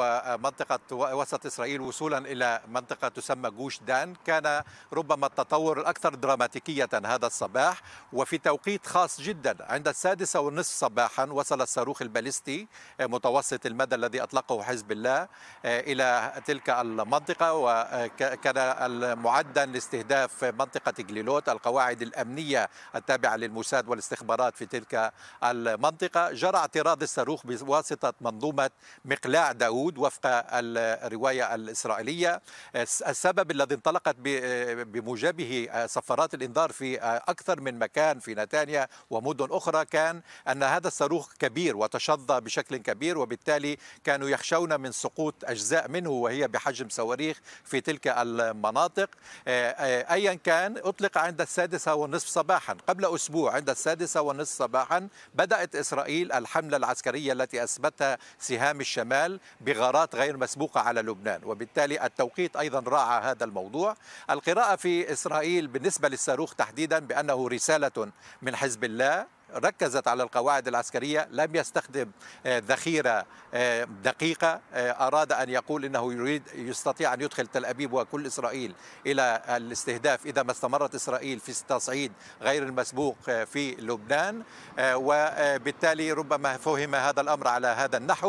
ومنطقة وسط إسرائيل وصولا إلى منطقة تسمى جوش دان كان ربما التطور الأكثر دراماتيكية هذا الصباح وفي توقيت خاص جدا عند السادسة والنصف صباحا وصل الصاروخ البالستي آه، متوسط المدى الذي أطلقه حزب الله آه، إلى تلك المنطقة وكان آه، المعدا لاستهداف منطقة جليلوت القواعد الأمنية التابعة للموساد والاستخبارات في تلك المنطقة جرى اعتراض الصاروخ بواسطة منظومة مقلاع داوود اليهود وفق الرواية الإسرائيلية السبب الذي انطلقت بموجبه صفارات الإنذار في أكثر من مكان في نتانيا ومدن أخرى كان أن هذا الصاروخ كبير وتشظى بشكل كبير وبالتالي كانوا يخشون من سقوط أجزاء منه وهي بحجم صواريخ في تلك المناطق آه، آه، أيا كان أطلق عند السادسة والنصف صباحا قبل أسبوع عند السادسة والنصف صباحا بدأت إسرائيل الحملة العسكرية التي أثبتها سهام الشمال بغ غارات غير مسبوقة على لبنان وبالتالي التوقيت أيضا راعى هذا الموضوع القراءة في إسرائيل بالنسبة للصاروخ تحديدا بأنه رسالة من حزب الله ركزت على القواعد العسكرية لم يستخدم آه، ذخيرة آه، دقيقة آه، أراد أن يقول أنه يريد يستطيع أن يدخل تل أبيب وكل إسرائيل إلى الاستهداف إذا ما استمرت إسرائيل في التصعيد غير المسبوق في لبنان وبالتالي ربما فهم هذا الأمر على هذا النحو